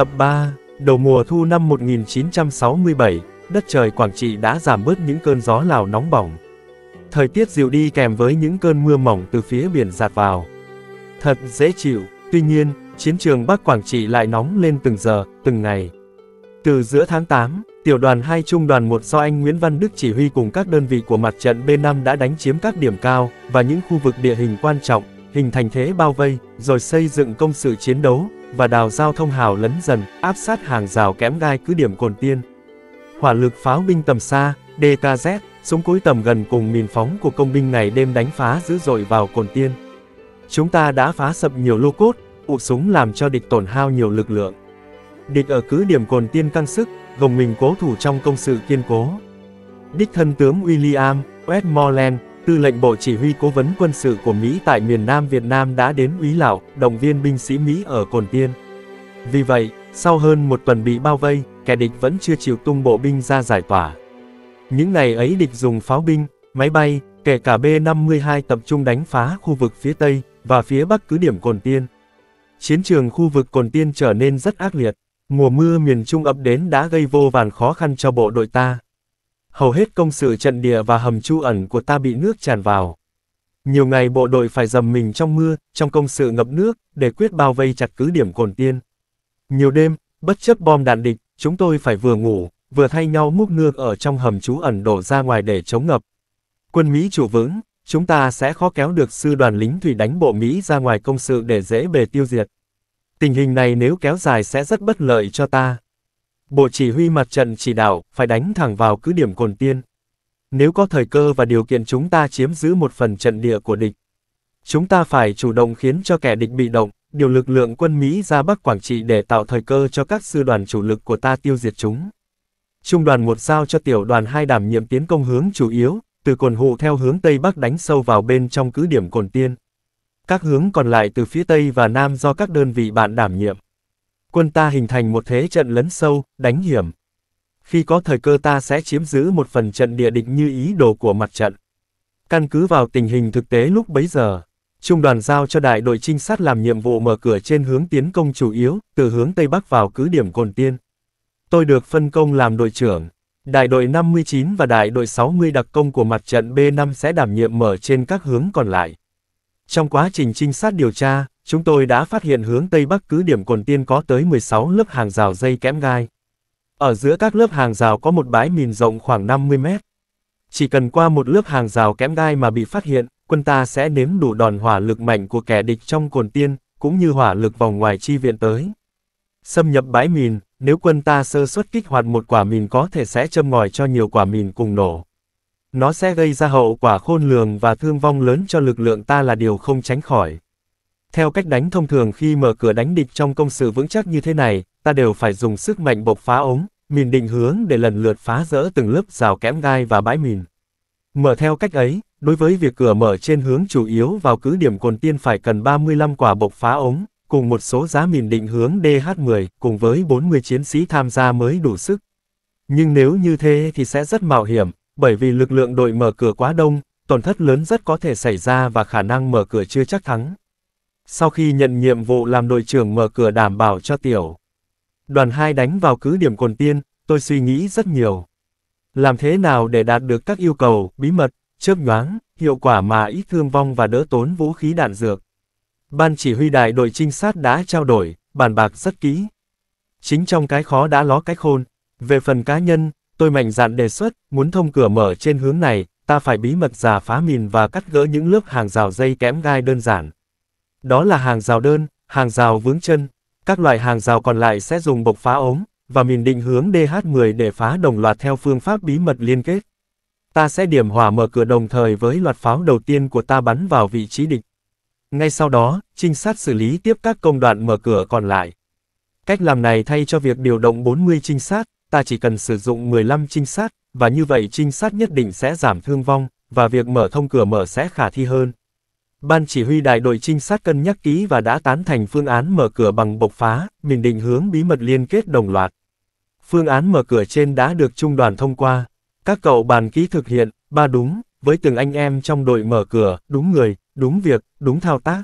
Tập 3 Đầu mùa thu năm 1967, đất trời Quảng Trị đã giảm bớt những cơn gió lào nóng bỏng. Thời tiết dịu đi kèm với những cơn mưa mỏng từ phía biển giạt vào. Thật dễ chịu, tuy nhiên, chiến trường Bắc Quảng Trị lại nóng lên từng giờ, từng ngày. Từ giữa tháng 8, tiểu đoàn 2 trung đoàn 1 do anh Nguyễn Văn Đức chỉ huy cùng các đơn vị của mặt trận B5 đã đánh chiếm các điểm cao và những khu vực địa hình quan trọng, hình thành thế bao vây, rồi xây dựng công sự chiến đấu, và đào giao thông hào lấn dần, áp sát hàng rào kẽm gai cứ điểm cồn tiên. Hỏa lực pháo binh tầm xa, DKZ, súng cối tầm gần cùng mìn phóng của công binh ngày đêm đánh phá dữ dội vào cồn tiên. Chúng ta đã phá sập nhiều lô cốt, ụ súng làm cho địch tổn hao nhiều lực lượng. Địch ở cứ điểm cồn tiên căng sức, gồng mình cố thủ trong công sự kiên cố. Đích thân tướng William, Westmoreland, Tư lệnh Bộ Chỉ huy Cố vấn Quân sự của Mỹ tại miền Nam Việt Nam đã đến Úy Lào, động viên binh sĩ Mỹ ở Cồn Tiên. Vì vậy, sau hơn một tuần bị bao vây, kẻ địch vẫn chưa chịu tung bộ binh ra giải tỏa. Những ngày ấy địch dùng pháo binh, máy bay, kể cả B-52 tập trung đánh phá khu vực phía Tây và phía Bắc cứ điểm Cồn Tiên. Chiến trường khu vực Cồn Tiên trở nên rất ác liệt. Mùa mưa miền Trung ập đến đã gây vô vàn khó khăn cho bộ đội ta hầu hết công sự trận địa và hầm trú ẩn của ta bị nước tràn vào. Nhiều ngày bộ đội phải dầm mình trong mưa, trong công sự ngập nước, để quyết bao vây chặt cứ điểm cồn tiên. Nhiều đêm, bất chấp bom đạn địch, chúng tôi phải vừa ngủ, vừa thay nhau múc nước ở trong hầm trú ẩn đổ ra ngoài để chống ngập. Quân Mỹ chủ vững, chúng ta sẽ khó kéo được sư đoàn lính thủy đánh bộ Mỹ ra ngoài công sự để dễ bề tiêu diệt. Tình hình này nếu kéo dài sẽ rất bất lợi cho ta. Bộ chỉ huy mặt trận chỉ đạo, phải đánh thẳng vào cứ điểm cồn tiên. Nếu có thời cơ và điều kiện chúng ta chiếm giữ một phần trận địa của địch. Chúng ta phải chủ động khiến cho kẻ địch bị động, điều lực lượng quân Mỹ ra Bắc Quảng Trị để tạo thời cơ cho các sư đoàn chủ lực của ta tiêu diệt chúng. Trung đoàn một sao cho tiểu đoàn 2 đảm nhiệm tiến công hướng chủ yếu, từ cồn hộ theo hướng Tây Bắc đánh sâu vào bên trong cứ điểm cồn tiên. Các hướng còn lại từ phía Tây và Nam do các đơn vị bạn đảm nhiệm. Quân ta hình thành một thế trận lấn sâu, đánh hiểm. Khi có thời cơ ta sẽ chiếm giữ một phần trận địa định như ý đồ của mặt trận. Căn cứ vào tình hình thực tế lúc bấy giờ, Trung đoàn giao cho đại đội trinh sát làm nhiệm vụ mở cửa trên hướng tiến công chủ yếu, từ hướng Tây Bắc vào cứ điểm Cồn Tiên. Tôi được phân công làm đội trưởng. Đại đội 59 và đại đội 60 đặc công của mặt trận B5 sẽ đảm nhiệm mở trên các hướng còn lại. Trong quá trình trinh sát điều tra, Chúng tôi đã phát hiện hướng Tây Bắc cứ điểm Cồn Tiên có tới 16 lớp hàng rào dây kẽm gai. Ở giữa các lớp hàng rào có một bãi mìn rộng khoảng 50 mét. Chỉ cần qua một lớp hàng rào kẽm gai mà bị phát hiện, quân ta sẽ nếm đủ đòn hỏa lực mạnh của kẻ địch trong Cồn Tiên, cũng như hỏa lực vòng ngoài chi viện tới. Xâm nhập bãi mìn, nếu quân ta sơ suất kích hoạt một quả mìn có thể sẽ châm ngòi cho nhiều quả mìn cùng nổ. Nó sẽ gây ra hậu quả khôn lường và thương vong lớn cho lực lượng ta là điều không tránh khỏi. Theo cách đánh thông thường khi mở cửa đánh địch trong công sự vững chắc như thế này, ta đều phải dùng sức mạnh bộc phá ống, mìn định hướng để lần lượt phá rỡ từng lớp rào kẽm gai và bãi mìn. Mở theo cách ấy, đối với việc cửa mở trên hướng chủ yếu vào cứ điểm cồn tiên phải cần 35 quả bộc phá ống, cùng một số giá mìn định hướng DH-10 cùng với 40 chiến sĩ tham gia mới đủ sức. Nhưng nếu như thế thì sẽ rất mạo hiểm, bởi vì lực lượng đội mở cửa quá đông, tổn thất lớn rất có thể xảy ra và khả năng mở cửa chưa chắc thắng. Sau khi nhận nhiệm vụ làm đội trưởng mở cửa đảm bảo cho tiểu. Đoàn 2 đánh vào cứ điểm cồn tiên, tôi suy nghĩ rất nhiều. Làm thế nào để đạt được các yêu cầu, bí mật, chớp nhoáng, hiệu quả mà ít thương vong và đỡ tốn vũ khí đạn dược. Ban chỉ huy đại đội trinh sát đã trao đổi, bàn bạc rất kỹ. Chính trong cái khó đã ló cái khôn. Về phần cá nhân, tôi mạnh dạn đề xuất, muốn thông cửa mở trên hướng này, ta phải bí mật giả phá mìn và cắt gỡ những lớp hàng rào dây kẽm gai đơn giản. Đó là hàng rào đơn, hàng rào vướng chân. Các loại hàng rào còn lại sẽ dùng bộc phá ống, và mình định hướng DH10 để phá đồng loạt theo phương pháp bí mật liên kết. Ta sẽ điểm hỏa mở cửa đồng thời với loạt pháo đầu tiên của ta bắn vào vị trí địch. Ngay sau đó, trinh sát xử lý tiếp các công đoạn mở cửa còn lại. Cách làm này thay cho việc điều động 40 trinh sát, ta chỉ cần sử dụng 15 trinh sát, và như vậy trinh sát nhất định sẽ giảm thương vong, và việc mở thông cửa mở sẽ khả thi hơn. Ban chỉ huy đại đội trinh sát cân nhắc kỹ và đã tán thành phương án mở cửa bằng bộc phá, mình định hướng bí mật liên kết đồng loạt. Phương án mở cửa trên đã được trung đoàn thông qua. Các cậu bàn kỹ thực hiện, ba đúng, với từng anh em trong đội mở cửa, đúng người, đúng việc, đúng thao tác.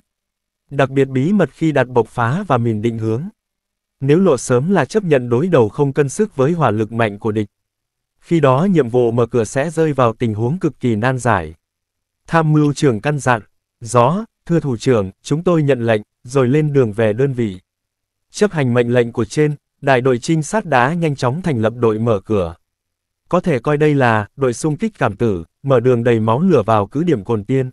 Đặc biệt bí mật khi đặt bộc phá và mình định hướng. Nếu lộ sớm là chấp nhận đối đầu không cân sức với hỏa lực mạnh của địch. Khi đó nhiệm vụ mở cửa sẽ rơi vào tình huống cực kỳ nan giải. Tham mưu trưởng căn dặn, Rõ, thưa thủ trưởng, chúng tôi nhận lệnh, rồi lên đường về đơn vị. Chấp hành mệnh lệnh của trên, đại đội trinh sát đá nhanh chóng thành lập đội mở cửa. Có thể coi đây là đội xung kích cảm tử, mở đường đầy máu lửa vào cứ điểm cồn tiên.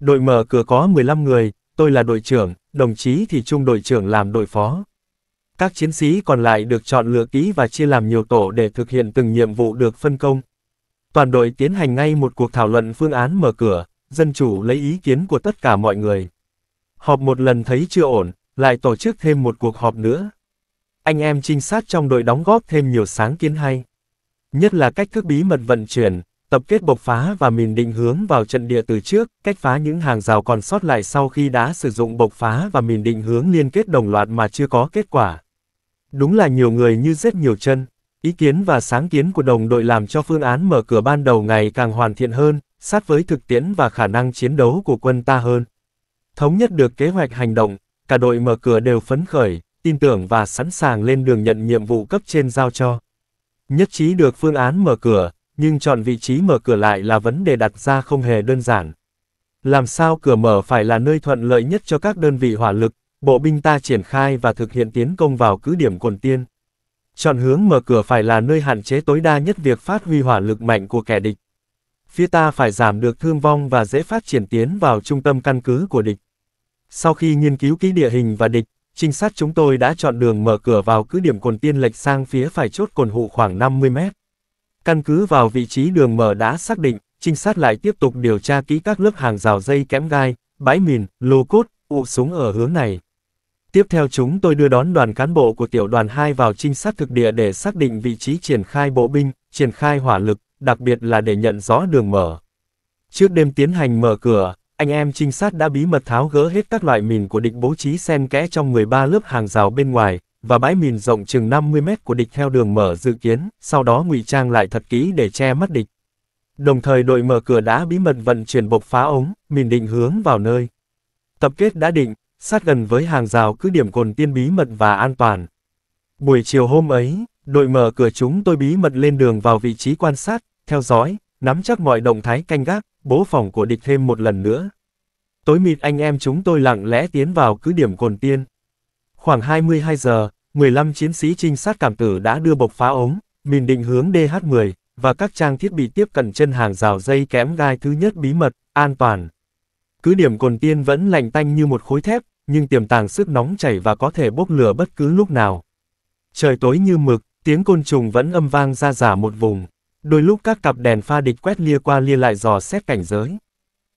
Đội mở cửa có 15 người, tôi là đội trưởng, đồng chí thì trung đội trưởng làm đội phó. Các chiến sĩ còn lại được chọn lựa kỹ và chia làm nhiều tổ để thực hiện từng nhiệm vụ được phân công. Toàn đội tiến hành ngay một cuộc thảo luận phương án mở cửa, dân chủ lấy ý kiến của tất cả mọi người. Họp một lần thấy chưa ổn, lại tổ chức thêm một cuộc họp nữa. Anh em trinh sát trong đội đóng góp thêm nhiều sáng kiến hay. Nhất là cách thức bí mật vận chuyển, tập kết bộc phá và mìn định hướng vào trận địa từ trước, cách phá những hàng rào còn sót lại sau khi đã sử dụng bộc phá và mìn định hướng liên kết đồng loạt mà chưa có kết quả. Đúng là nhiều người như rất nhiều chân. Ý kiến và sáng kiến của đồng đội làm cho phương án mở cửa ban đầu ngày càng hoàn thiện hơn, sát với thực tiễn và khả năng chiến đấu của quân ta hơn. Thống nhất được kế hoạch hành động, cả đội mở cửa đều phấn khởi, tin tưởng và sẵn sàng lên đường nhận nhiệm vụ cấp trên giao cho. Nhất trí được phương án mở cửa, nhưng chọn vị trí mở cửa lại là vấn đề đặt ra không hề đơn giản. Làm sao cửa mở phải là nơi thuận lợi nhất cho các đơn vị hỏa lực, bộ binh ta triển khai và thực hiện tiến công vào cứ điểm Cồn Tiên. Chọn hướng mở cửa phải là nơi hạn chế tối đa nhất việc phát huy hỏa lực mạnh của kẻ địch. Phía ta phải giảm được thương vong và dễ phát triển tiến vào trung tâm căn cứ của địch. Sau khi nghiên cứu kỹ địa hình và địch, trinh sát chúng tôi đã chọn đường mở cửa vào cứ điểm cồn tiên lệch sang phía phải chốt cồn hụ khoảng 50 mét. Căn cứ vào vị trí đường mở đã xác định, trinh sát lại tiếp tục điều tra kỹ các lớp hàng rào dây kẽm gai, bãi mìn, lô cốt, ụ súng ở hướng này. Tiếp theo chúng tôi đưa đón đoàn cán bộ của tiểu đoàn 2 vào trinh sát thực địa để xác định vị trí triển khai bộ binh, triển khai hỏa lực, đặc biệt là để nhận rõ đường mở. Trước đêm tiến hành mở cửa, anh em trinh sát đã bí mật tháo gỡ hết các loại mìn của địch bố trí xen kẽ trong 13 lớp hàng rào bên ngoài, và bãi mìn rộng chừng 50 mét của địch theo đường mở dự kiến, sau đó ngụy trang lại thật kỹ để che mắt địch. Đồng thời đội mở cửa đã bí mật vận chuyển bộc phá ống, mìn định hướng vào nơi. Tập kết đã định, sát gần với hàng rào cứ điểm cồn tiên bí mật và an toàn. Buổi chiều hôm ấy, đội mở cửa chúng tôi bí mật lên đường vào vị trí quan sát, theo dõi, nắm chắc mọi động thái canh gác, bố phòng của địch thêm một lần nữa. Tối mịt anh em chúng tôi lặng lẽ tiến vào cứ điểm cồn tiên. Khoảng 22 giờ, 15 chiến sĩ trinh sát cảm tử đã đưa bộc phá ống, mình định hướng DH-10, và các trang thiết bị tiếp cận chân hàng rào dây kẽm gai thứ nhất bí mật, an toàn. Cứ điểm cồn tiên vẫn lạnh tanh như một khối thép, nhưng tiềm tàng sức nóng chảy và có thể bốc lửa bất cứ lúc nào. Trời tối như mực, tiếng côn trùng vẫn âm vang ra giả một vùng. Đôi lúc các cặp đèn pha địch quét lia qua lia lại dò xét cảnh giới.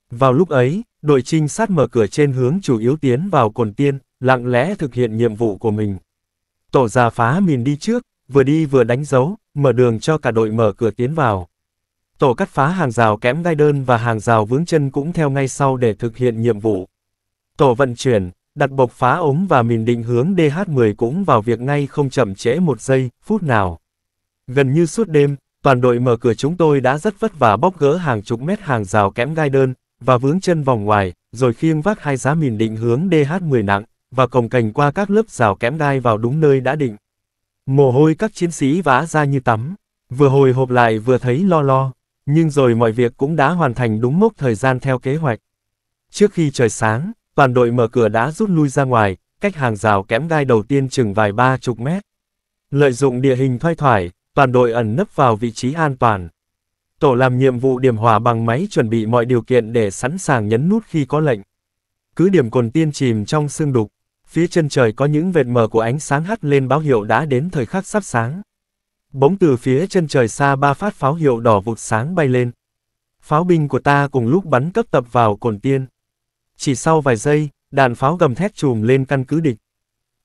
Vào lúc ấy, đội trinh sát mở cửa trên hướng chủ yếu tiến vào cồn tiên, lặng lẽ thực hiện nhiệm vụ của mình. Tổ già phá mìn đi trước, vừa đi vừa đánh dấu, mở đường cho cả đội mở cửa tiến vào. Tổ cắt phá hàng rào kém gai đơn và hàng rào vướng chân cũng theo ngay sau để thực hiện nhiệm vụ. Tổ vận chuyển, đặt bộc phá ống và mìn định hướng DH10 cũng vào việc ngay không chậm trễ một giây, phút nào. Gần như suốt đêm, toàn đội mở cửa chúng tôi đã rất vất vả bóc gỡ hàng chục mét hàng rào kẽm gai đơn, và vướng chân vòng ngoài, rồi khiêng vác hai giá mìn định hướng DH10 nặng, và cồng cành qua các lớp rào kẽm gai vào đúng nơi đã định. Mồ hôi các chiến sĩ vã ra như tắm, vừa hồi hộp lại vừa thấy lo lo, nhưng rồi mọi việc cũng đã hoàn thành đúng mốc thời gian theo kế hoạch. Trước khi trời sáng, toàn đội mở cửa đã rút lui ra ngoài, cách hàng rào kẽm gai đầu tiên chừng vài ba chục mét. Lợi dụng địa hình thoai thoải, toàn đội ẩn nấp vào vị trí an toàn. Tổ làm nhiệm vụ điểm hỏa bằng máy chuẩn bị mọi điều kiện để sẵn sàng nhấn nút khi có lệnh. Cứ điểm cồn tiên chìm trong sương đục, phía chân trời có những vệt mờ của ánh sáng hắt lên báo hiệu đã đến thời khắc sắp sáng. Bỗng từ phía chân trời xa ba phát pháo hiệu đỏ vụt sáng bay lên. Pháo binh của ta cùng lúc bắn cấp tập vào cồn tiên. Chỉ sau vài giây, đạn pháo gầm thét trùm lên căn cứ địch.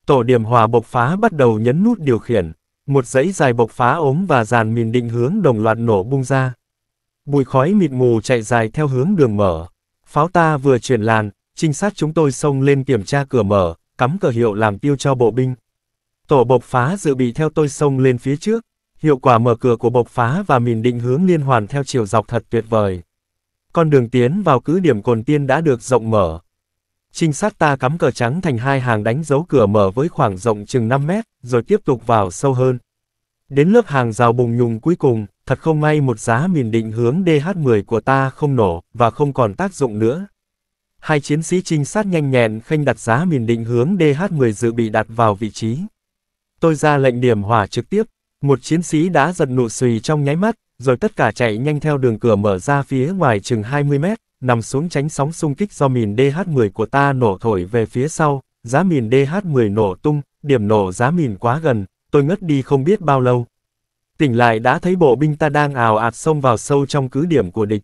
Tổ điểm hòa bộc phá bắt đầu nhấn nút điều khiển, một dãy dài bộc phá ống và dàn mìn định hướng đồng loạt nổ bung ra. Bụi khói mịt mù chạy dài theo hướng đường mở. Pháo ta vừa chuyển làn, trinh sát chúng tôi xông lên kiểm tra cửa mở, cắm cờ hiệu làm tiêu cho bộ binh. Tổ bộc phá dự bị theo tôi xông lên phía trước, hiệu quả mở cửa của bộc phá và mìn định hướng liên hoàn theo chiều dọc thật tuyệt vời con đường tiến vào cứ điểm cồn tiên đã được rộng mở. Trinh sát ta cắm cờ trắng thành hai hàng đánh dấu cửa mở với khoảng rộng chừng 5 mét, rồi tiếp tục vào sâu hơn. Đến lớp hàng rào bùng nhùng cuối cùng, thật không may một giá mìn định hướng DH10 của ta không nổ, và không còn tác dụng nữa. Hai chiến sĩ trinh sát nhanh nhẹn khênh đặt giá mìn định hướng DH10 dự bị đặt vào vị trí. Tôi ra lệnh điểm hỏa trực tiếp, một chiến sĩ đã giật nụ xùy trong nháy mắt, rồi tất cả chạy nhanh theo đường cửa mở ra phía ngoài chừng 20 mét, nằm xuống tránh sóng xung kích do mìn DH10 của ta nổ thổi về phía sau, giá mìn DH10 nổ tung, điểm nổ giá mìn quá gần, tôi ngất đi không biết bao lâu. Tỉnh lại đã thấy bộ binh ta đang ào ạt xông vào sâu trong cứ điểm của địch.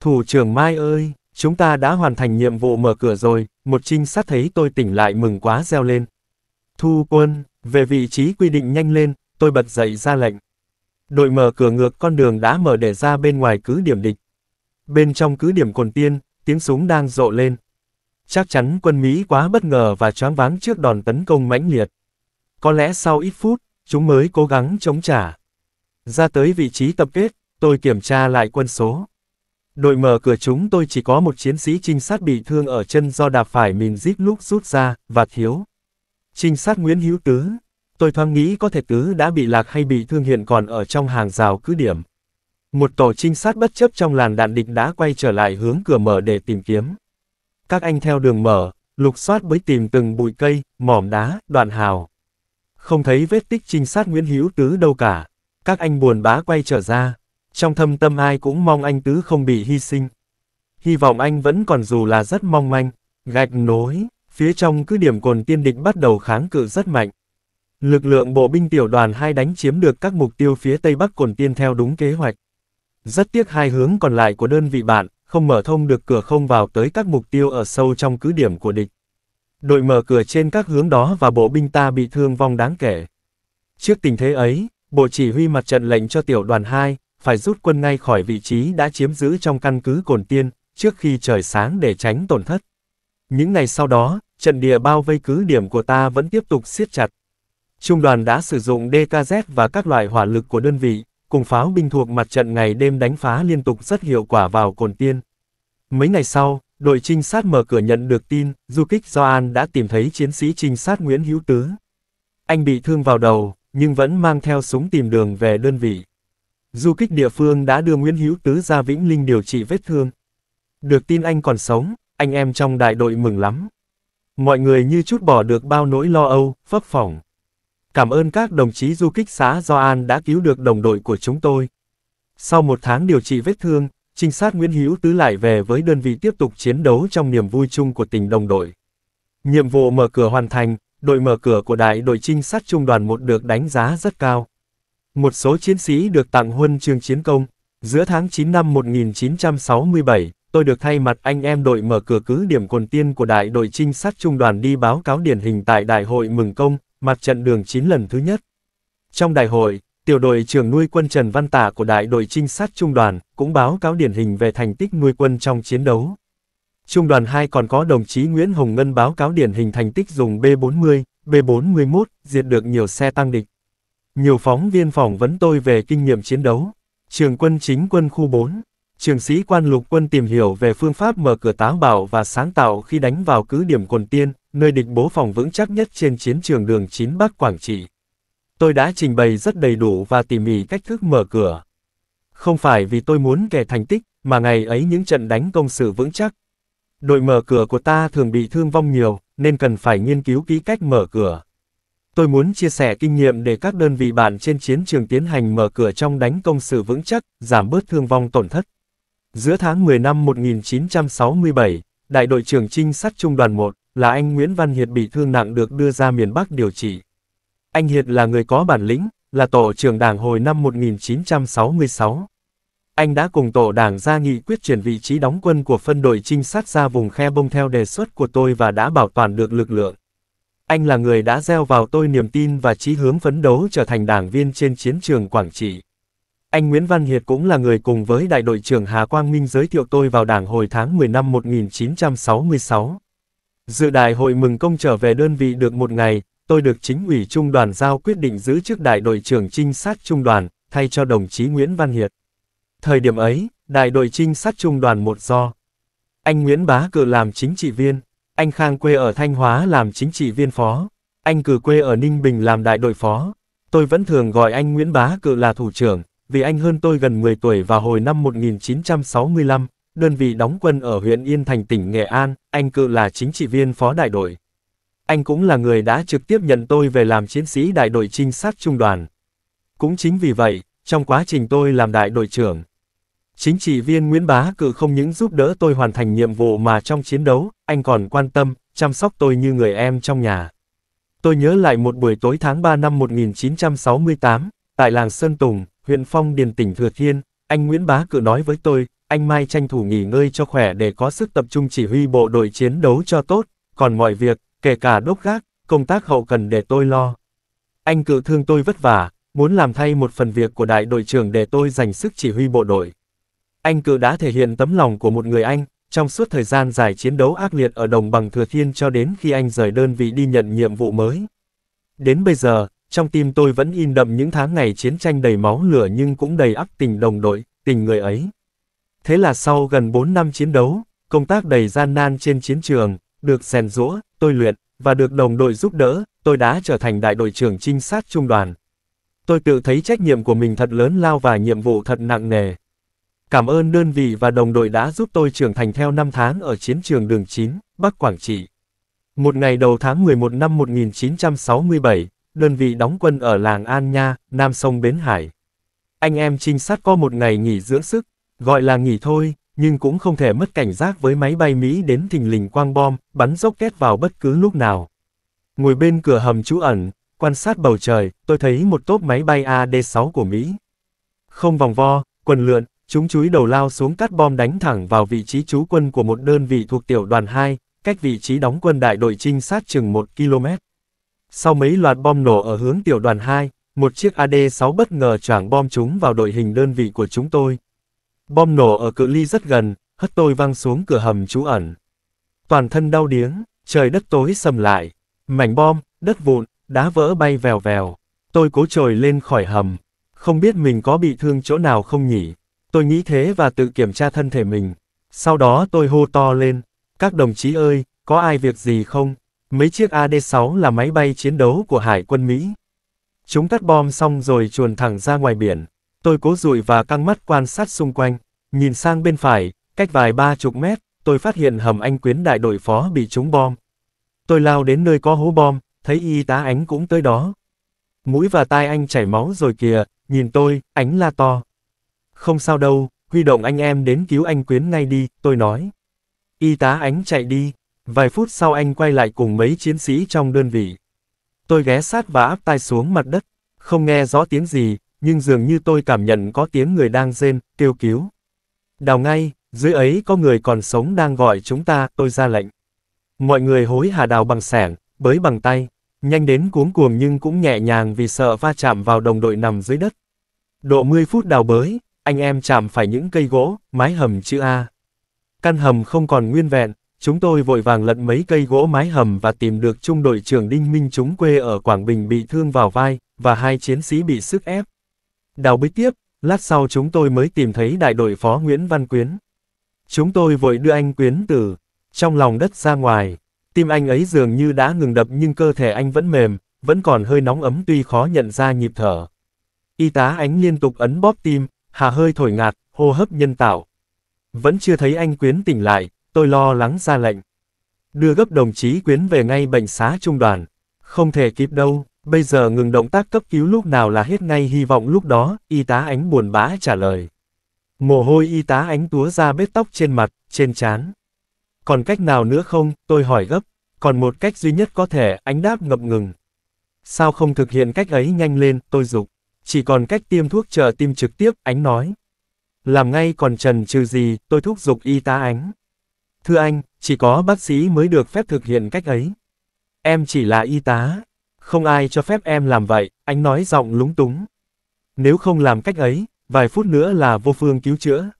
Thủ trưởng Mai ơi, chúng ta đã hoàn thành nhiệm vụ mở cửa rồi, một trinh sát thấy tôi tỉnh lại mừng quá reo lên. Thu quân, về vị trí quy định nhanh lên, tôi bật dậy ra lệnh. Đội mở cửa ngược con đường đã mở để ra bên ngoài cứ điểm địch. Bên trong cứ điểm cồn tiên, tiếng súng đang rộ lên. Chắc chắn quân Mỹ quá bất ngờ và choáng váng trước đòn tấn công mãnh liệt. Có lẽ sau ít phút, chúng mới cố gắng chống trả. Ra tới vị trí tập kết, tôi kiểm tra lại quân số. Đội mở cửa chúng tôi chỉ có một chiến sĩ trinh sát bị thương ở chân do đạp phải mìn zip lúc rút ra, và thiếu. Trinh sát Nguyễn Hữu Tứ, Tôi thoáng nghĩ có thể tứ đã bị lạc hay bị thương hiện còn ở trong hàng rào cứ điểm. Một tổ trinh sát bất chấp trong làn đạn địch đã quay trở lại hướng cửa mở để tìm kiếm. Các anh theo đường mở, lục soát với tìm từng bụi cây, mỏm đá, đoạn hào. Không thấy vết tích trinh sát Nguyễn Hữu Tứ đâu cả. Các anh buồn bã quay trở ra. Trong thâm tâm ai cũng mong anh Tứ không bị hy sinh. Hy vọng anh vẫn còn dù là rất mong manh. Gạch nối, phía trong cứ điểm cồn tiên địch bắt đầu kháng cự rất mạnh. Lực lượng bộ binh tiểu đoàn 2 đánh chiếm được các mục tiêu phía Tây Bắc Cồn Tiên theo đúng kế hoạch. Rất tiếc hai hướng còn lại của đơn vị bạn, không mở thông được cửa không vào tới các mục tiêu ở sâu trong cứ điểm của địch. Đội mở cửa trên các hướng đó và bộ binh ta bị thương vong đáng kể. Trước tình thế ấy, Bộ Chỉ huy mặt trận lệnh cho tiểu đoàn 2, phải rút quân ngay khỏi vị trí đã chiếm giữ trong căn cứ Cồn Tiên, trước khi trời sáng để tránh tổn thất. Những ngày sau đó, trận địa bao vây cứ điểm của ta vẫn tiếp tục siết chặt. Trung đoàn đã sử dụng DKZ và các loại hỏa lực của đơn vị, cùng pháo binh thuộc mặt trận ngày đêm đánh phá liên tục rất hiệu quả vào cồn tiên. Mấy ngày sau, đội trinh sát mở cửa nhận được tin, du kích do An đã tìm thấy chiến sĩ trinh sát Nguyễn Hữu Tứ. Anh bị thương vào đầu, nhưng vẫn mang theo súng tìm đường về đơn vị. Du kích địa phương đã đưa Nguyễn Hữu Tứ ra Vĩnh Linh điều trị vết thương. Được tin anh còn sống, anh em trong đại đội mừng lắm. Mọi người như chút bỏ được bao nỗi lo âu, phấp phỏng. Cảm ơn các đồng chí du kích xá an đã cứu được đồng đội của chúng tôi. Sau một tháng điều trị vết thương, trinh sát Nguyễn Hữu Tứ lại về với đơn vị tiếp tục chiến đấu trong niềm vui chung của tình đồng đội. Nhiệm vụ mở cửa hoàn thành, đội mở cửa của đại đội trinh sát trung đoàn 1 được đánh giá rất cao. Một số chiến sĩ được tặng huân chương chiến công. Giữa tháng 9 năm 1967, tôi được thay mặt anh em đội mở cửa cứ điểm quần tiên của đại đội trinh sát trung đoàn đi báo cáo điển hình tại đại hội mừng công, mặt trận đường 9 lần thứ nhất. Trong đại hội, tiểu đội trưởng nuôi quân Trần Văn Tả của đại đội trinh sát trung đoàn cũng báo cáo điển hình về thành tích nuôi quân trong chiến đấu. Trung đoàn 2 còn có đồng chí Nguyễn Hồng Ngân báo cáo điển hình thành tích dùng B40, B41, diệt được nhiều xe tăng địch. Nhiều phóng viên phỏng vấn tôi về kinh nghiệm chiến đấu. Trường quân chính quân khu 4, trường sĩ quan lục quân tìm hiểu về phương pháp mở cửa táo bảo và sáng tạo khi đánh vào cứ điểm quần tiên, nơi địch bố phòng vững chắc nhất trên chiến trường đường 9 Bắc Quảng Trị. Tôi đã trình bày rất đầy đủ và tỉ mỉ cách thức mở cửa. Không phải vì tôi muốn kẻ thành tích, mà ngày ấy những trận đánh công sự vững chắc. Đội mở cửa của ta thường bị thương vong nhiều, nên cần phải nghiên cứu kỹ cách mở cửa. Tôi muốn chia sẻ kinh nghiệm để các đơn vị bạn trên chiến trường tiến hành mở cửa trong đánh công sự vững chắc, giảm bớt thương vong tổn thất. Giữa tháng 10 năm 1967, Đại đội trưởng Trinh sát Trung đoàn 1, là anh Nguyễn Văn Hiệt bị thương nặng được đưa ra miền Bắc điều trị. Anh Hiệt là người có bản lĩnh, là tổ trưởng đảng hồi năm 1966. Anh đã cùng tổ đảng ra nghị quyết chuyển vị trí đóng quân của phân đội trinh sát ra vùng khe bông theo đề xuất của tôi và đã bảo toàn được lực lượng. Anh là người đã gieo vào tôi niềm tin và chí hướng phấn đấu trở thành đảng viên trên chiến trường Quảng Trị. Anh Nguyễn Văn Hiệt cũng là người cùng với đại đội trưởng Hà Quang Minh giới thiệu tôi vào đảng hồi tháng 10 năm 1966. Dự đại hội mừng công trở về đơn vị được một ngày, tôi được chính ủy trung đoàn giao quyết định giữ chức đại đội trưởng trinh sát trung đoàn, thay cho đồng chí Nguyễn Văn Hiệt. Thời điểm ấy, đại đội trinh sát trung đoàn một do. Anh Nguyễn Bá Cự làm chính trị viên, anh Khang quê ở Thanh Hóa làm chính trị viên phó, anh Cử quê ở Ninh Bình làm đại đội phó. Tôi vẫn thường gọi anh Nguyễn Bá Cự là thủ trưởng, vì anh hơn tôi gần 10 tuổi vào hồi năm 1965 đơn vị đóng quân ở huyện Yên Thành tỉnh Nghệ An, anh cự là chính trị viên phó đại đội. Anh cũng là người đã trực tiếp nhận tôi về làm chiến sĩ đại đội trinh sát trung đoàn. Cũng chính vì vậy, trong quá trình tôi làm đại đội trưởng, chính trị viên Nguyễn Bá Cự không những giúp đỡ tôi hoàn thành nhiệm vụ mà trong chiến đấu, anh còn quan tâm, chăm sóc tôi như người em trong nhà. Tôi nhớ lại một buổi tối tháng 3 năm 1968, tại làng Sơn Tùng, huyện Phong Điền tỉnh Thừa Thiên, anh Nguyễn Bá Cự nói với tôi, anh Mai tranh thủ nghỉ ngơi cho khỏe để có sức tập trung chỉ huy bộ đội chiến đấu cho tốt, còn mọi việc, kể cả đốc gác, công tác hậu cần để tôi lo. Anh cự thương tôi vất vả, muốn làm thay một phần việc của đại đội trưởng để tôi dành sức chỉ huy bộ đội. Anh cự đã thể hiện tấm lòng của một người anh, trong suốt thời gian dài chiến đấu ác liệt ở đồng bằng Thừa Thiên cho đến khi anh rời đơn vị đi nhận nhiệm vụ mới. Đến bây giờ, trong tim tôi vẫn in đậm những tháng ngày chiến tranh đầy máu lửa nhưng cũng đầy ắp tình đồng đội, tình người ấy. Thế là sau gần 4 năm chiến đấu, công tác đầy gian nan trên chiến trường, được rèn rũa, tôi luyện, và được đồng đội giúp đỡ, tôi đã trở thành đại đội trưởng trinh sát trung đoàn. Tôi tự thấy trách nhiệm của mình thật lớn lao và nhiệm vụ thật nặng nề. Cảm ơn đơn vị và đồng đội đã giúp tôi trưởng thành theo năm tháng ở chiến trường đường 9, Bắc Quảng Trị. Một ngày đầu tháng 11 năm 1967, đơn vị đóng quân ở làng An Nha, Nam Sông Bến Hải. Anh em trinh sát có một ngày nghỉ dưỡng sức, Gọi là nghỉ thôi, nhưng cũng không thể mất cảnh giác với máy bay Mỹ đến thình lình quang bom, bắn rocket vào bất cứ lúc nào. Ngồi bên cửa hầm trú ẩn, quan sát bầu trời, tôi thấy một tốp máy bay AD-6 của Mỹ. Không vòng vo, quần lượn, chúng chúi đầu lao xuống cắt bom đánh thẳng vào vị trí trú quân của một đơn vị thuộc tiểu đoàn 2, cách vị trí đóng quân đại đội trinh sát chừng 1 km. Sau mấy loạt bom nổ ở hướng tiểu đoàn 2, một chiếc AD-6 bất ngờ choảng bom chúng vào đội hình đơn vị của chúng tôi, Bom nổ ở cự ly rất gần, hất tôi văng xuống cửa hầm trú ẩn. Toàn thân đau điếng, trời đất tối sầm lại. Mảnh bom, đất vụn, đá vỡ bay vèo vèo. Tôi cố trồi lên khỏi hầm. Không biết mình có bị thương chỗ nào không nhỉ? Tôi nghĩ thế và tự kiểm tra thân thể mình. Sau đó tôi hô to lên. Các đồng chí ơi, có ai việc gì không? Mấy chiếc AD-6 là máy bay chiến đấu của Hải quân Mỹ. Chúng cắt bom xong rồi chuồn thẳng ra ngoài biển. Tôi cố dụi và căng mắt quan sát xung quanh, nhìn sang bên phải, cách vài ba chục mét, tôi phát hiện hầm anh quyến đại đội phó bị trúng bom. Tôi lao đến nơi có hố bom, thấy y tá ánh cũng tới đó. Mũi và tai anh chảy máu rồi kìa, nhìn tôi, ánh la to. Không sao đâu, huy động anh em đến cứu anh quyến ngay đi, tôi nói. Y tá ánh chạy đi, vài phút sau anh quay lại cùng mấy chiến sĩ trong đơn vị. Tôi ghé sát và áp tai xuống mặt đất, không nghe rõ tiếng gì, nhưng dường như tôi cảm nhận có tiếng người đang rên, kêu cứu. Đào ngay, dưới ấy có người còn sống đang gọi chúng ta, tôi ra lệnh. Mọi người hối hả đào bằng sẻng, bới bằng tay, nhanh đến cuống cuồng nhưng cũng nhẹ nhàng vì sợ va chạm vào đồng đội nằm dưới đất. Độ 10 phút đào bới, anh em chạm phải những cây gỗ, mái hầm chữ A. Căn hầm không còn nguyên vẹn, chúng tôi vội vàng lật mấy cây gỗ mái hầm và tìm được trung đội trưởng Đinh Minh chúng quê ở Quảng Bình bị thương vào vai, và hai chiến sĩ bị sức ép. Đào bích tiếp, lát sau chúng tôi mới tìm thấy đại đội phó Nguyễn Văn Quyến. Chúng tôi vội đưa anh Quyến từ trong lòng đất ra ngoài. Tim anh ấy dường như đã ngừng đập nhưng cơ thể anh vẫn mềm, vẫn còn hơi nóng ấm tuy khó nhận ra nhịp thở. Y tá ánh liên tục ấn bóp tim, hà hơi thổi ngạt, hô hấp nhân tạo. Vẫn chưa thấy anh Quyến tỉnh lại, tôi lo lắng ra lệnh. Đưa gấp đồng chí Quyến về ngay bệnh xá trung đoàn. Không thể kịp đâu. Bây giờ ngừng động tác cấp cứu lúc nào là hết ngay hy vọng lúc đó, y tá ánh buồn bã trả lời. Mồ hôi y tá ánh túa ra bết tóc trên mặt, trên trán. Còn cách nào nữa không, tôi hỏi gấp, còn một cách duy nhất có thể, ánh đáp ngập ngừng. Sao không thực hiện cách ấy nhanh lên, tôi dục. Chỉ còn cách tiêm thuốc trợ tim trực tiếp, ánh nói. Làm ngay còn trần trừ gì, tôi thúc giục y tá ánh. Thưa anh, chỉ có bác sĩ mới được phép thực hiện cách ấy. Em chỉ là y tá, không ai cho phép em làm vậy, anh nói giọng lúng túng. Nếu không làm cách ấy, vài phút nữa là vô phương cứu chữa.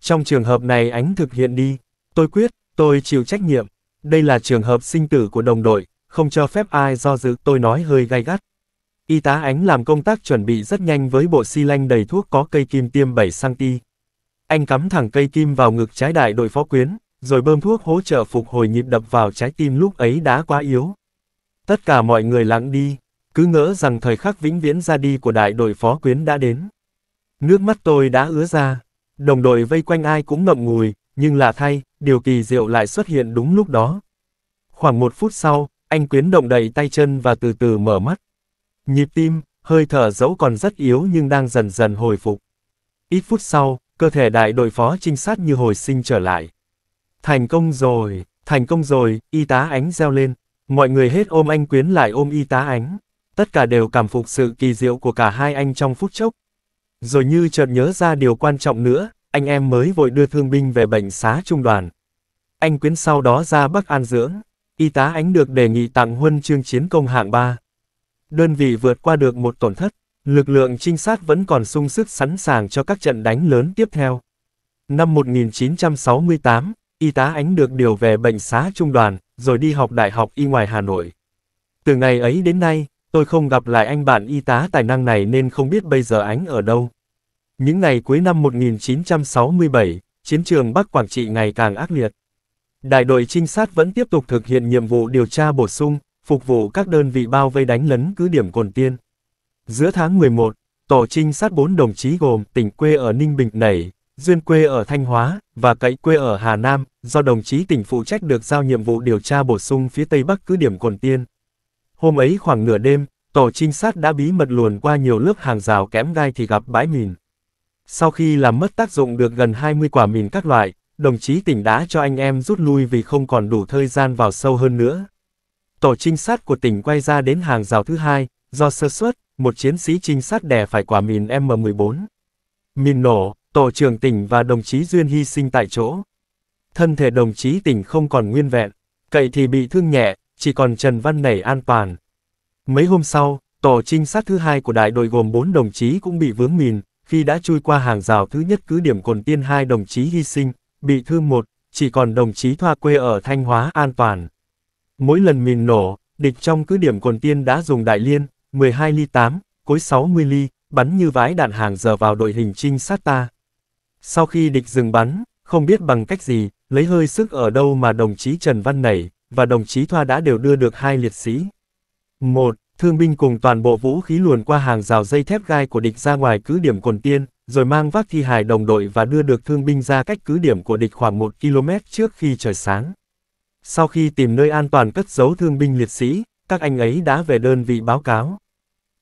Trong trường hợp này ánh thực hiện đi, tôi quyết, tôi chịu trách nhiệm. Đây là trường hợp sinh tử của đồng đội, không cho phép ai do dự, tôi nói hơi gay gắt. Y tá ánh làm công tác chuẩn bị rất nhanh với bộ xi lanh đầy thuốc có cây kim tiêm 7cm. Anh cắm thẳng cây kim vào ngực trái đại đội phó quyến, rồi bơm thuốc hỗ trợ phục hồi nhịp đập vào trái tim lúc ấy đã quá yếu. Tất cả mọi người lặng đi, cứ ngỡ rằng thời khắc vĩnh viễn ra đi của đại đội phó quyến đã đến. Nước mắt tôi đã ứa ra, đồng đội vây quanh ai cũng ngậm ngùi, nhưng lạ thay, điều kỳ diệu lại xuất hiện đúng lúc đó. Khoảng một phút sau, anh quyến động đậy tay chân và từ từ mở mắt. Nhịp tim, hơi thở dẫu còn rất yếu nhưng đang dần dần hồi phục. Ít phút sau, cơ thể đại đội phó trinh sát như hồi sinh trở lại. Thành công rồi, thành công rồi, y tá ánh reo lên, Mọi người hết ôm anh Quyến lại ôm y tá ánh. Tất cả đều cảm phục sự kỳ diệu của cả hai anh trong phút chốc. Rồi như chợt nhớ ra điều quan trọng nữa, anh em mới vội đưa thương binh về bệnh xá trung đoàn. Anh Quyến sau đó ra Bắc An dưỡng. Y tá ánh được đề nghị tặng huân chương chiến công hạng 3. Đơn vị vượt qua được một tổn thất, lực lượng trinh sát vẫn còn sung sức sẵn sàng cho các trận đánh lớn tiếp theo. Năm 1968, y tá ánh được điều về bệnh xá trung đoàn rồi đi học đại học y ngoài Hà Nội. Từ ngày ấy đến nay, tôi không gặp lại anh bạn y tá tài năng này nên không biết bây giờ anh ở đâu. Những ngày cuối năm 1967, chiến trường Bắc Quảng Trị ngày càng ác liệt. Đại đội trinh sát vẫn tiếp tục thực hiện nhiệm vụ điều tra bổ sung, phục vụ các đơn vị bao vây đánh lấn cứ điểm Cồn Tiên. Giữa tháng 11, tổ trinh sát 4 đồng chí gồm tỉnh quê ở Ninh Bình nảy, Duyên quê ở Thanh Hóa, và Cậy quê ở Hà Nam, do đồng chí tỉnh phụ trách được giao nhiệm vụ điều tra bổ sung phía Tây Bắc cứ điểm Cồn Tiên. Hôm ấy khoảng nửa đêm, tổ trinh sát đã bí mật luồn qua nhiều lớp hàng rào kém gai thì gặp bãi mìn. Sau khi làm mất tác dụng được gần 20 quả mìn các loại, đồng chí tỉnh đã cho anh em rút lui vì không còn đủ thời gian vào sâu hơn nữa. Tổ trinh sát của tỉnh quay ra đến hàng rào thứ hai, do sơ suất, một chiến sĩ trinh sát đè phải quả mìn M14. Mìn nổ, tổ trưởng tỉnh và đồng chí Duyên hy sinh tại chỗ. Thân thể đồng chí tỉnh không còn nguyên vẹn, cậy thì bị thương nhẹ, chỉ còn Trần Văn Nảy an toàn. Mấy hôm sau, tổ trinh sát thứ hai của đại đội gồm 4 đồng chí cũng bị vướng mìn, khi đã chui qua hàng rào thứ nhất cứ điểm cồn tiên hai đồng chí hy sinh, bị thương một, chỉ còn đồng chí thoa quê ở Thanh Hóa an toàn. Mỗi lần mìn nổ, địch trong cứ điểm cồn tiên đã dùng đại liên, 12 ly 8, cối 60 ly, bắn như vái đạn hàng giờ vào đội hình trinh sát ta. Sau khi địch dừng bắn, không biết bằng cách gì, lấy hơi sức ở đâu mà đồng chí Trần Văn Nảy và đồng chí Thoa đã đều đưa được hai liệt sĩ. Một, Thương binh cùng toàn bộ vũ khí luồn qua hàng rào dây thép gai của địch ra ngoài cứ điểm Cồn Tiên, rồi mang vác thi hài đồng đội và đưa được thương binh ra cách cứ điểm của địch khoảng 1 km trước khi trời sáng. Sau khi tìm nơi an toàn cất giấu thương binh liệt sĩ, các anh ấy đã về đơn vị báo cáo.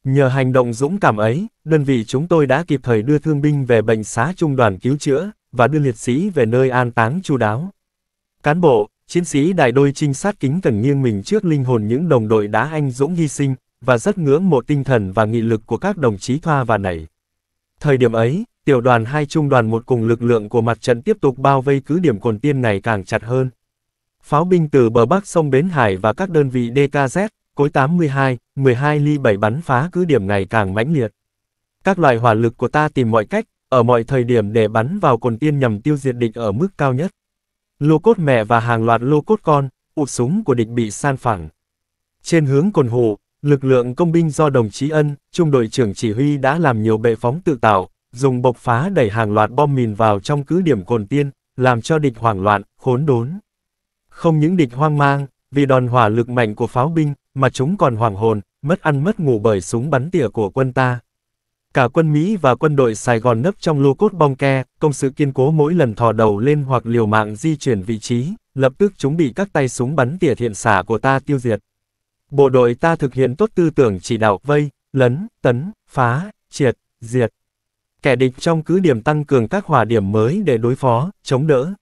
Nhờ hành động dũng cảm ấy, đơn vị chúng tôi đã kịp thời đưa thương binh về bệnh xá trung đoàn cứu chữa, và đưa liệt sĩ về nơi an táng chu đáo. Cán bộ, chiến sĩ đại đôi trinh sát kính cẩn nghiêng mình trước linh hồn những đồng đội đã anh dũng hy sinh, và rất ngưỡng mộ tinh thần và nghị lực của các đồng chí Thoa và Nảy. Thời điểm ấy, tiểu đoàn 2 trung đoàn một cùng lực lượng của mặt trận tiếp tục bao vây cứ điểm cồn tiên này càng chặt hơn. Pháo binh từ bờ Bắc sông Bến Hải và các đơn vị DKZ, Cối 82, 12 ly 7 bắn phá cứ điểm ngày càng mãnh liệt. Các loại hỏa lực của ta tìm mọi cách, ở mọi thời điểm để bắn vào cồn tiên nhằm tiêu diệt địch ở mức cao nhất. Lô cốt mẹ và hàng loạt lô cốt con, ụt súng của địch bị san phẳng. Trên hướng cồn hồ, lực lượng công binh do đồng chí Ân, trung đội trưởng chỉ huy đã làm nhiều bệ phóng tự tạo, dùng bộc phá đẩy hàng loạt bom mìn vào trong cứ điểm cồn tiên, làm cho địch hoảng loạn, khốn đốn. Không những địch hoang mang, vì đòn hỏa lực mạnh của pháo binh, mà chúng còn hoảng hồn, mất ăn mất ngủ bởi súng bắn tỉa của quân ta. Cả quân Mỹ và quân đội Sài Gòn nấp trong lô cốt bong ke, công sự kiên cố mỗi lần thò đầu lên hoặc liều mạng di chuyển vị trí, lập tức chúng bị các tay súng bắn tỉa thiện xả của ta tiêu diệt. Bộ đội ta thực hiện tốt tư tưởng chỉ đạo vây, lấn, tấn, phá, triệt, diệt. Kẻ địch trong cứ điểm tăng cường các hỏa điểm mới để đối phó, chống đỡ.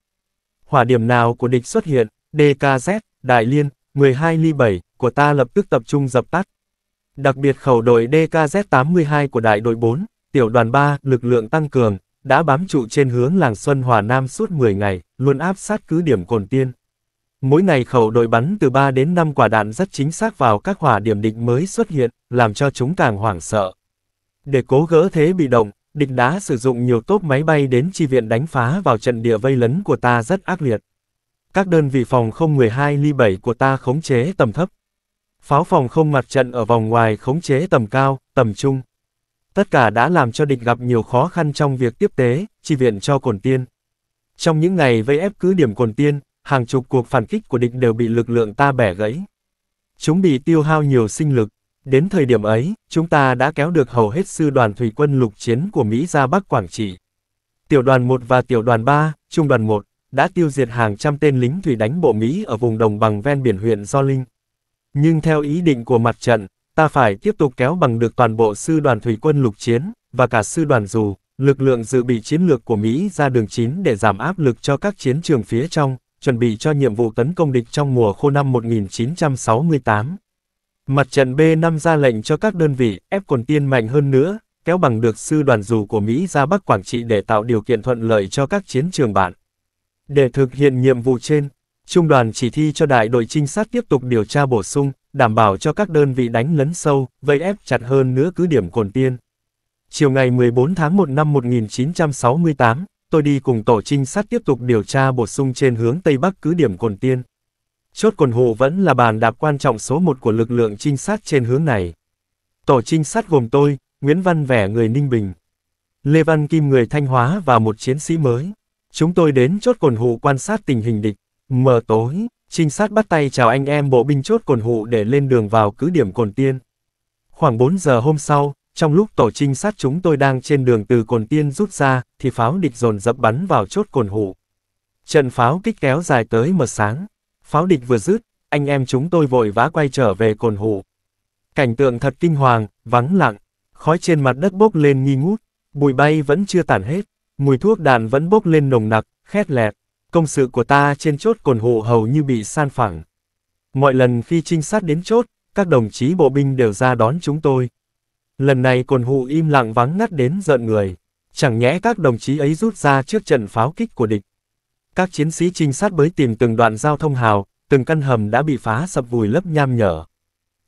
Hỏa điểm nào của địch xuất hiện, DKZ, Đại Liên, 12 ly 7, của ta lập tức tập trung dập tắt. Đặc biệt khẩu đội DKZ-82 của đại đội 4, tiểu đoàn 3, lực lượng tăng cường, đã bám trụ trên hướng làng Xuân Hòa Nam suốt 10 ngày, luôn áp sát cứ điểm cồn tiên. Mỗi ngày khẩu đội bắn từ 3 đến 5 quả đạn rất chính xác vào các hỏa điểm địch mới xuất hiện, làm cho chúng càng hoảng sợ. Để cố gỡ thế bị động, địch đã sử dụng nhiều tốp máy bay đến chi viện đánh phá vào trận địa vây lấn của ta rất ác liệt. Các đơn vị phòng không 12 ly 7 của ta khống chế tầm thấp, Pháo phòng không mặt trận ở vòng ngoài khống chế tầm cao, tầm trung. Tất cả đã làm cho địch gặp nhiều khó khăn trong việc tiếp tế, chi viện cho Cồn Tiên. Trong những ngày vây ép cứ điểm Cồn Tiên, hàng chục cuộc phản kích của địch đều bị lực lượng ta bẻ gãy. Chúng bị tiêu hao nhiều sinh lực. Đến thời điểm ấy, chúng ta đã kéo được hầu hết sư đoàn thủy quân lục chiến của Mỹ ra Bắc Quảng Trị. Tiểu đoàn 1 và tiểu đoàn 3, trung đoàn 1, đã tiêu diệt hàng trăm tên lính thủy đánh bộ Mỹ ở vùng đồng bằng ven biển huyện Do Linh. Nhưng theo ý định của mặt trận, ta phải tiếp tục kéo bằng được toàn bộ sư đoàn thủy quân lục chiến, và cả sư đoàn dù, lực lượng dự bị chiến lược của Mỹ ra đường chín để giảm áp lực cho các chiến trường phía trong, chuẩn bị cho nhiệm vụ tấn công địch trong mùa khô năm 1968. Mặt trận B5 ra lệnh cho các đơn vị ép quần tiên mạnh hơn nữa, kéo bằng được sư đoàn dù của Mỹ ra Bắc Quảng Trị để tạo điều kiện thuận lợi cho các chiến trường bạn. Để thực hiện nhiệm vụ trên, Trung đoàn chỉ thi cho đại đội trinh sát tiếp tục điều tra bổ sung, đảm bảo cho các đơn vị đánh lấn sâu, vây ép chặt hơn nữa cứ điểm Cồn Tiên. Chiều ngày 14 tháng 1 năm 1968, tôi đi cùng tổ trinh sát tiếp tục điều tra bổ sung trên hướng Tây Bắc cứ điểm Cồn Tiên. Chốt Cồn Hồ vẫn là bàn đạp quan trọng số 1 của lực lượng trinh sát trên hướng này. Tổ trinh sát gồm tôi, Nguyễn Văn Vẻ người Ninh Bình, Lê Văn Kim người Thanh Hóa và một chiến sĩ mới. Chúng tôi đến chốt Cồn Hồ quan sát tình hình địch. Mờ tối, trinh sát bắt tay chào anh em bộ binh chốt cồn hụ để lên đường vào cứ điểm cồn tiên. Khoảng 4 giờ hôm sau, trong lúc tổ trinh sát chúng tôi đang trên đường từ cồn tiên rút ra, thì pháo địch dồn dập bắn vào chốt cồn hụ. Trận pháo kích kéo dài tới mờ sáng. Pháo địch vừa dứt, anh em chúng tôi vội vã quay trở về cồn hụ. Cảnh tượng thật kinh hoàng, vắng lặng, khói trên mặt đất bốc lên nghi ngút, bụi bay vẫn chưa tàn hết, mùi thuốc đạn vẫn bốc lên nồng nặc, khét lẹt công sự của ta trên chốt cồn hụ hầu như bị san phẳng. Mọi lần phi trinh sát đến chốt, các đồng chí bộ binh đều ra đón chúng tôi. Lần này cồn hụ im lặng vắng ngắt đến giận người. Chẳng nhẽ các đồng chí ấy rút ra trước trận pháo kích của địch. Các chiến sĩ trinh sát bới tìm từng đoạn giao thông hào, từng căn hầm đã bị phá sập vùi lấp nham nhở.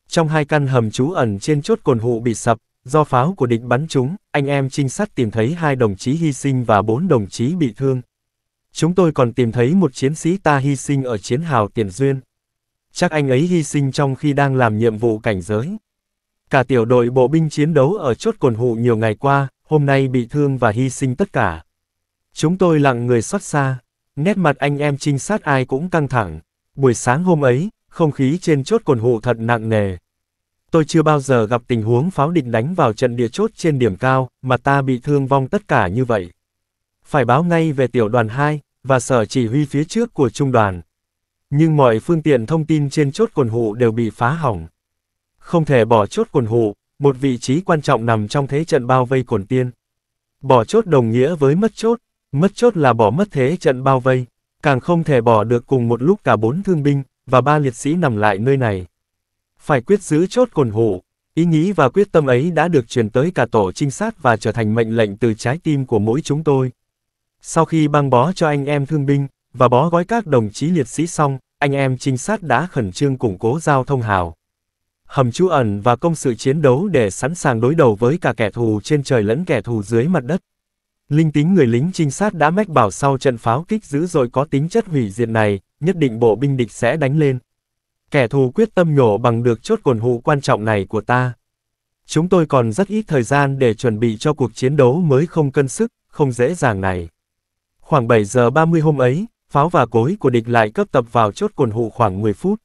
Trong hai căn hầm trú ẩn trên chốt cồn hụ bị sập, do pháo của địch bắn trúng, anh em trinh sát tìm thấy hai đồng chí hy sinh và bốn đồng chí bị thương. Chúng tôi còn tìm thấy một chiến sĩ ta hy sinh ở chiến hào Tiền Duyên. Chắc anh ấy hy sinh trong khi đang làm nhiệm vụ cảnh giới. Cả tiểu đội bộ binh chiến đấu ở chốt cồn hụ nhiều ngày qua, hôm nay bị thương và hy sinh tất cả. Chúng tôi lặng người xót xa, nét mặt anh em trinh sát ai cũng căng thẳng. Buổi sáng hôm ấy, không khí trên chốt cồn hụ thật nặng nề. Tôi chưa bao giờ gặp tình huống pháo địch đánh vào trận địa chốt trên điểm cao, mà ta bị thương vong tất cả như vậy phải báo ngay về tiểu đoàn 2, và sở chỉ huy phía trước của trung đoàn. Nhưng mọi phương tiện thông tin trên chốt quần hụ đều bị phá hỏng. Không thể bỏ chốt quần hụ, một vị trí quan trọng nằm trong thế trận bao vây cổn tiên. Bỏ chốt đồng nghĩa với mất chốt, mất chốt là bỏ mất thế trận bao vây, càng không thể bỏ được cùng một lúc cả bốn thương binh, và ba liệt sĩ nằm lại nơi này. Phải quyết giữ chốt cồn hủ, ý nghĩ và quyết tâm ấy đã được truyền tới cả tổ trinh sát và trở thành mệnh lệnh từ trái tim của mỗi chúng tôi. Sau khi băng bó cho anh em thương binh, và bó gói các đồng chí liệt sĩ xong, anh em trinh sát đã khẩn trương củng cố giao thông hào. Hầm trú ẩn và công sự chiến đấu để sẵn sàng đối đầu với cả kẻ thù trên trời lẫn kẻ thù dưới mặt đất. Linh tính người lính trinh sát đã mách bảo sau trận pháo kích dữ dội có tính chất hủy diệt này, nhất định bộ binh địch sẽ đánh lên. Kẻ thù quyết tâm nhổ bằng được chốt cồn hụ quan trọng này của ta. Chúng tôi còn rất ít thời gian để chuẩn bị cho cuộc chiến đấu mới không cân sức, không dễ dàng này. Khoảng 7 giờ 30 hôm ấy, pháo và cối của địch lại cấp tập vào chốt cồn hụ khoảng 10 phút.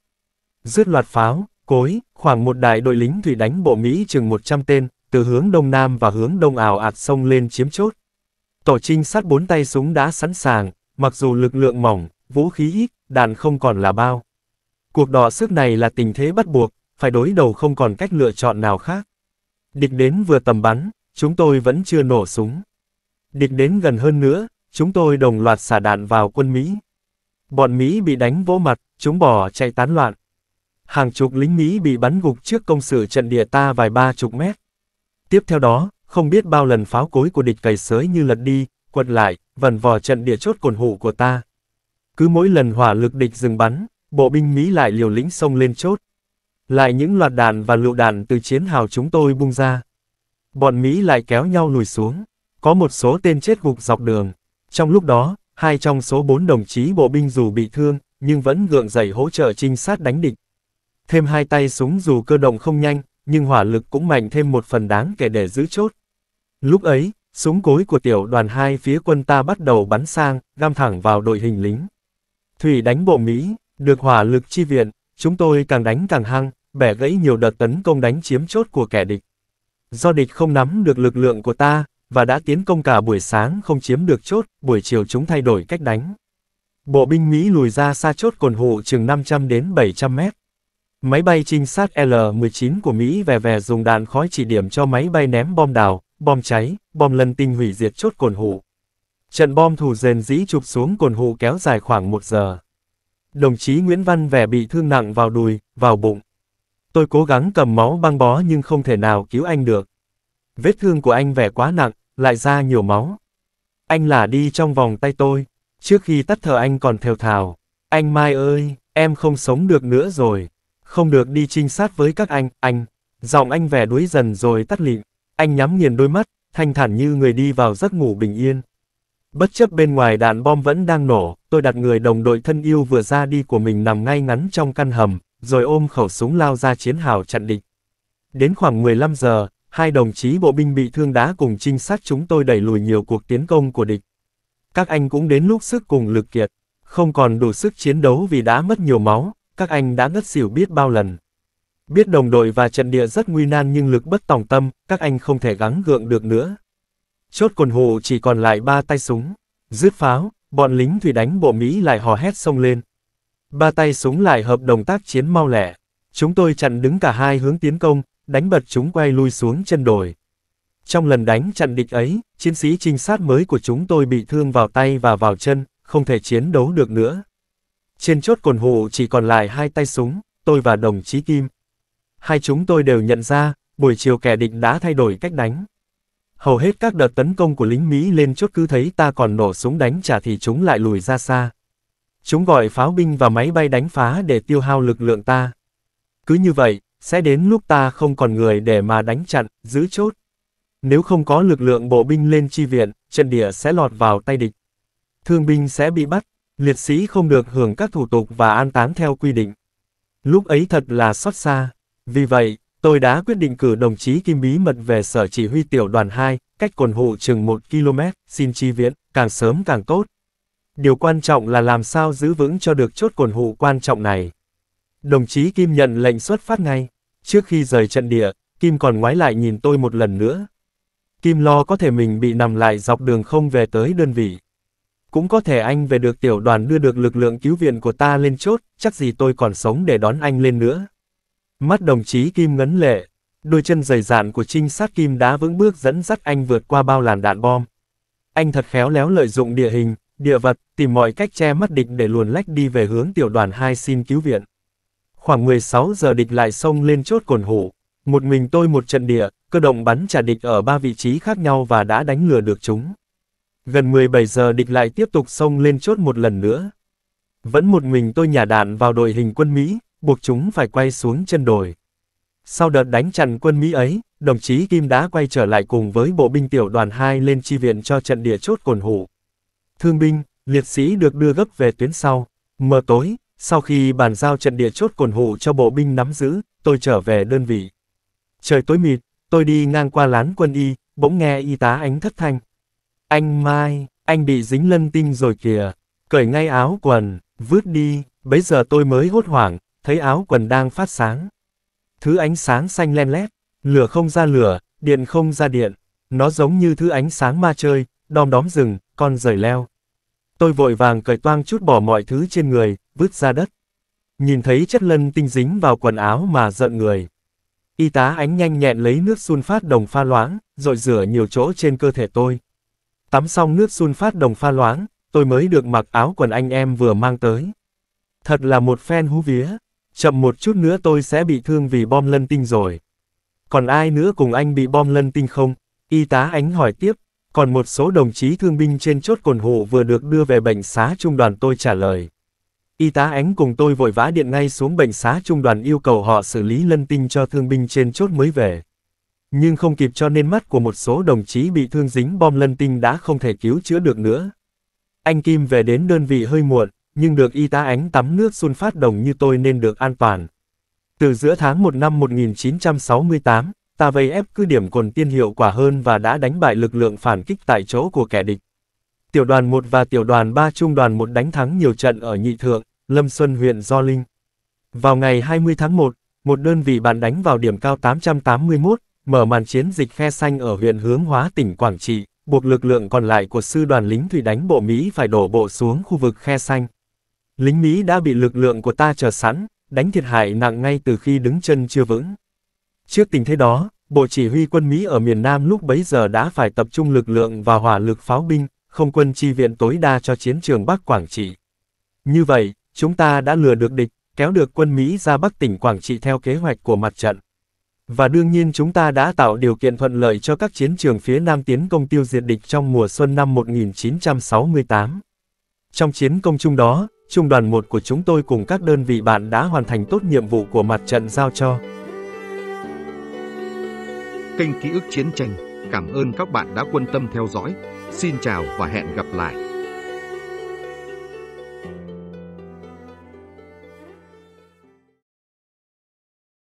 Dứt loạt pháo, cối, khoảng một đại đội lính thủy đánh bộ Mỹ chừng 100 tên, từ hướng đông nam và hướng đông ảo ạt sông lên chiếm chốt. Tổ trinh sát bốn tay súng đã sẵn sàng, mặc dù lực lượng mỏng, vũ khí ít, đạn không còn là bao. Cuộc đọ sức này là tình thế bắt buộc, phải đối đầu không còn cách lựa chọn nào khác. Địch đến vừa tầm bắn, chúng tôi vẫn chưa nổ súng. Địch đến gần hơn nữa, Chúng tôi đồng loạt xả đạn vào quân Mỹ. Bọn Mỹ bị đánh vỗ mặt, chúng bỏ chạy tán loạn. Hàng chục lính Mỹ bị bắn gục trước công sự trận địa ta vài ba chục mét. Tiếp theo đó, không biết bao lần pháo cối của địch cày sới như lật đi, quật lại, vần vò trận địa chốt cồn hủ của ta. Cứ mỗi lần hỏa lực địch dừng bắn, bộ binh Mỹ lại liều lĩnh xông lên chốt. Lại những loạt đạn và lựu đạn từ chiến hào chúng tôi bung ra. Bọn Mỹ lại kéo nhau lùi xuống. Có một số tên chết gục dọc đường. Trong lúc đó, hai trong số bốn đồng chí bộ binh dù bị thương, nhưng vẫn gượng dậy hỗ trợ trinh sát đánh địch. Thêm hai tay súng dù cơ động không nhanh, nhưng hỏa lực cũng mạnh thêm một phần đáng kể để giữ chốt. Lúc ấy, súng cối của tiểu đoàn hai phía quân ta bắt đầu bắn sang, găm thẳng vào đội hình lính. Thủy đánh bộ Mỹ, được hỏa lực chi viện, chúng tôi càng đánh càng hăng, bẻ gãy nhiều đợt tấn công đánh chiếm chốt của kẻ địch. Do địch không nắm được lực lượng của ta, và đã tiến công cả buổi sáng không chiếm được chốt, buổi chiều chúng thay đổi cách đánh. Bộ binh Mỹ lùi ra xa chốt cồn hộ chừng 500 đến 700 mét. Máy bay trinh sát L-19 của Mỹ vè vè dùng đạn khói chỉ điểm cho máy bay ném bom đào, bom cháy, bom lân tinh hủy diệt chốt cồn hộ. Trận bom thủ rền dĩ chụp xuống cồn hộ kéo dài khoảng 1 giờ. Đồng chí Nguyễn Văn vẻ bị thương nặng vào đùi, vào bụng. Tôi cố gắng cầm máu băng bó nhưng không thể nào cứu anh được. Vết thương của anh vẻ quá nặng, lại ra nhiều máu. Anh là đi trong vòng tay tôi, trước khi tắt thở anh còn thều thào. Anh Mai ơi, em không sống được nữa rồi. Không được đi trinh sát với các anh, anh. Giọng anh vẻ đuối dần rồi tắt lịm. Anh nhắm nghiền đôi mắt, thanh thản như người đi vào giấc ngủ bình yên. Bất chấp bên ngoài đạn bom vẫn đang nổ, tôi đặt người đồng đội thân yêu vừa ra đi của mình nằm ngay ngắn trong căn hầm, rồi ôm khẩu súng lao ra chiến hào chặn địch. Đến khoảng 15 giờ, Hai đồng chí bộ binh bị thương đá cùng trinh sát chúng tôi đẩy lùi nhiều cuộc tiến công của địch. Các anh cũng đến lúc sức cùng lực kiệt, không còn đủ sức chiến đấu vì đã mất nhiều máu, các anh đã ngất xỉu biết bao lần. Biết đồng đội và trận địa rất nguy nan nhưng lực bất tòng tâm, các anh không thể gắng gượng được nữa. Chốt quần hộ chỉ còn lại ba tay súng. Dứt pháo, bọn lính thủy đánh bộ Mỹ lại hò hét sông lên. Ba tay súng lại hợp đồng tác chiến mau lẻ. Chúng tôi chặn đứng cả hai hướng tiến công, đánh bật chúng quay lui xuống chân đồi. Trong lần đánh chặn địch ấy, chiến sĩ trinh sát mới của chúng tôi bị thương vào tay và vào chân, không thể chiến đấu được nữa. Trên chốt cồn hụ chỉ còn lại hai tay súng, tôi và đồng chí Kim. Hai chúng tôi đều nhận ra, buổi chiều kẻ địch đã thay đổi cách đánh. Hầu hết các đợt tấn công của lính Mỹ lên chốt cứ thấy ta còn nổ súng đánh trả thì chúng lại lùi ra xa. Chúng gọi pháo binh và máy bay đánh phá để tiêu hao lực lượng ta. Cứ như vậy, sẽ đến lúc ta không còn người để mà đánh chặn, giữ chốt. Nếu không có lực lượng bộ binh lên chi viện, trận địa sẽ lọt vào tay địch. Thương binh sẽ bị bắt, liệt sĩ không được hưởng các thủ tục và an táng theo quy định. Lúc ấy thật là xót xa. Vì vậy, tôi đã quyết định cử đồng chí Kim Bí Mật về sở chỉ huy tiểu đoàn 2, cách quần hộ chừng 1 km, xin chi viện, càng sớm càng tốt. Điều quan trọng là làm sao giữ vững cho được chốt quần hộ quan trọng này. Đồng chí Kim nhận lệnh xuất phát ngay. Trước khi rời trận địa, Kim còn ngoái lại nhìn tôi một lần nữa. Kim lo có thể mình bị nằm lại dọc đường không về tới đơn vị. Cũng có thể anh về được tiểu đoàn đưa được lực lượng cứu viện của ta lên chốt, chắc gì tôi còn sống để đón anh lên nữa. Mắt đồng chí Kim ngấn lệ, đôi chân dày dạn của trinh sát Kim đã vững bước dẫn dắt anh vượt qua bao làn đạn bom. Anh thật khéo léo lợi dụng địa hình, địa vật, tìm mọi cách che mắt địch để luồn lách đi về hướng tiểu đoàn 2 xin cứu viện. Khoảng 16 giờ địch lại xông lên chốt cồn hủ. Một mình tôi một trận địa, cơ động bắn trả địch ở ba vị trí khác nhau và đã đánh lừa được chúng. Gần 17 giờ địch lại tiếp tục xông lên chốt một lần nữa. Vẫn một mình tôi nhả đạn vào đội hình quân Mỹ, buộc chúng phải quay xuống chân đồi. Sau đợt đánh chặn quân Mỹ ấy, đồng chí Kim đã quay trở lại cùng với bộ binh tiểu đoàn 2 lên chi viện cho trận địa chốt cồn hủ. Thương binh, liệt sĩ được đưa gấp về tuyến sau. Mờ tối, sau khi bàn giao trận địa chốt cồn hụ cho bộ binh nắm giữ, tôi trở về đơn vị. Trời tối mịt, tôi đi ngang qua lán quân y, bỗng nghe y tá ánh thất thanh. Anh Mai, anh bị dính lân tinh rồi kìa. Cởi ngay áo quần, vứt đi, bấy giờ tôi mới hốt hoảng, thấy áo quần đang phát sáng. Thứ ánh sáng xanh len lét, lửa không ra lửa, điện không ra điện. Nó giống như thứ ánh sáng ma chơi, đom đóm rừng, con rời leo. Tôi vội vàng cởi toang chút bỏ mọi thứ trên người, vứt ra đất. Nhìn thấy chất lân tinh dính vào quần áo mà giận người. Y tá ánh nhanh nhẹn lấy nước sun phát đồng pha loãng, rồi rửa nhiều chỗ trên cơ thể tôi. Tắm xong nước sun phát đồng pha loãng, tôi mới được mặc áo quần anh em vừa mang tới. Thật là một phen hú vía. Chậm một chút nữa tôi sẽ bị thương vì bom lân tinh rồi. Còn ai nữa cùng anh bị bom lân tinh không? Y tá ánh hỏi tiếp, còn một số đồng chí thương binh trên chốt cồn hộ vừa được đưa về bệnh xá trung đoàn tôi trả lời. Y tá ánh cùng tôi vội vã điện ngay xuống bệnh xá trung đoàn yêu cầu họ xử lý lân tinh cho thương binh trên chốt mới về. Nhưng không kịp cho nên mắt của một số đồng chí bị thương dính bom lân tinh đã không thể cứu chữa được nữa. Anh Kim về đến đơn vị hơi muộn, nhưng được y tá ánh tắm nước sun phát đồng như tôi nên được an toàn. Từ giữa tháng 1 năm 1968, ta vây ép cứ điểm cồn tiên hiệu quả hơn và đã đánh bại lực lượng phản kích tại chỗ của kẻ địch. Tiểu đoàn 1 và tiểu đoàn 3 trung đoàn 1 đánh thắng nhiều trận ở Nhị Thượng, Lâm Xuân huyện Do Linh. Vào ngày 20 tháng 1, một đơn vị bàn đánh vào điểm cao 881, mở màn chiến dịch khe xanh ở huyện Hướng Hóa tỉnh Quảng Trị, buộc lực lượng còn lại của sư đoàn lính thủy đánh bộ Mỹ phải đổ bộ xuống khu vực khe xanh. Lính Mỹ đã bị lực lượng của ta chờ sẵn, đánh thiệt hại nặng ngay từ khi đứng chân chưa vững. Trước tình thế đó, Bộ Chỉ huy quân Mỹ ở miền Nam lúc bấy giờ đã phải tập trung lực lượng và hỏa lực pháo binh, không quân chi viện tối đa cho chiến trường Bắc Quảng Trị. Như vậy, chúng ta đã lừa được địch, kéo được quân Mỹ ra Bắc tỉnh Quảng Trị theo kế hoạch của mặt trận. Và đương nhiên chúng ta đã tạo điều kiện thuận lợi cho các chiến trường phía Nam tiến công tiêu diệt địch trong mùa xuân năm 1968. Trong chiến công chung đó, Trung đoàn 1 của chúng tôi cùng các đơn vị bạn đã hoàn thành tốt nhiệm vụ của mặt trận giao cho kênh Ký ức Chiến tranh. Cảm ơn các bạn đã quan tâm theo dõi. Xin chào và hẹn gặp lại.